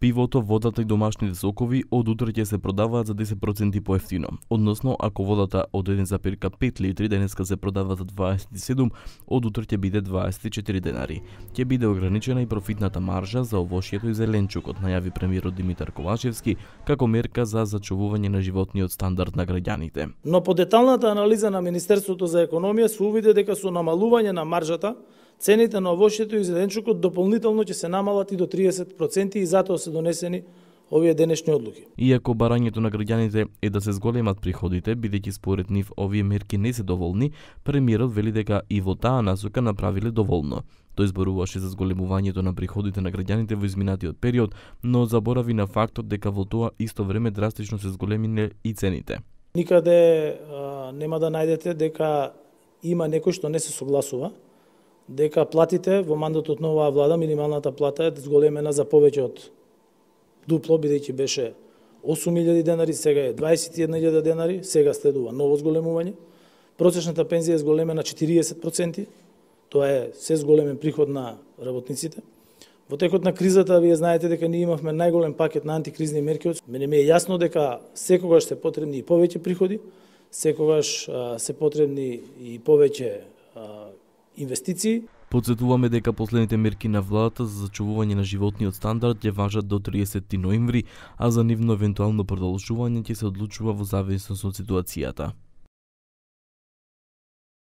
Пивото, водата и домашните сокови од утре ќе се продаваат за 10% поевтино. Односно, ако водата од 1,5 литри денеска се продава за 27, од утре ќе биде 24 денари. Ќе биде ограничена и профитната маржа за овошјето и зеленчукот, најави премиерот Димитар Ковачевски, како мерка за зачувување на животниот стандард на граѓаните. Но по деталната анализа на Министерството за економија се увиде дека со намалување на маржата цените на овошјето и зеленчукот дополнително ќе се намалат и до 30% и затоа се донесени овие денешни одлуки. Иако барањето на граѓаните е да се зголемат приходите, бидејќи според нив овие мерки не се доволни, премиерот вели дека и во таа насока направиле доволно. Тој зборуваше за зголемувањето на приходите на граѓаните во изминатиот период, но заборави на фактот дека во тоа исто време драстично се зголемиле и цените. Никаде а, нема да најдете дека има некој што не се согласува дека платите во мандатот на оваа влада минималната плата е зголемена за повеќе од дупло бидејќи беше 8.000 денари, сега е 21.000 денари, сега следува ново зголемување. Просечната пензија е зголемена 40%, тоа е се зголемен приход на работниците. Во текот на кризата, вие знаете дека ние имавме најголем пакет на антикризни мерки. Мене ми е јасно дека секогаш се потребни и повеќе приходи, секогаш се потребни и повеќе инвестиции. Подсетуваме дека последните мерки на владата за зачувување на животниот стандард ќе важат до 30 ноември, а за нивно евентуално продолжување ќе се одлучува во зависност од ситуацијата.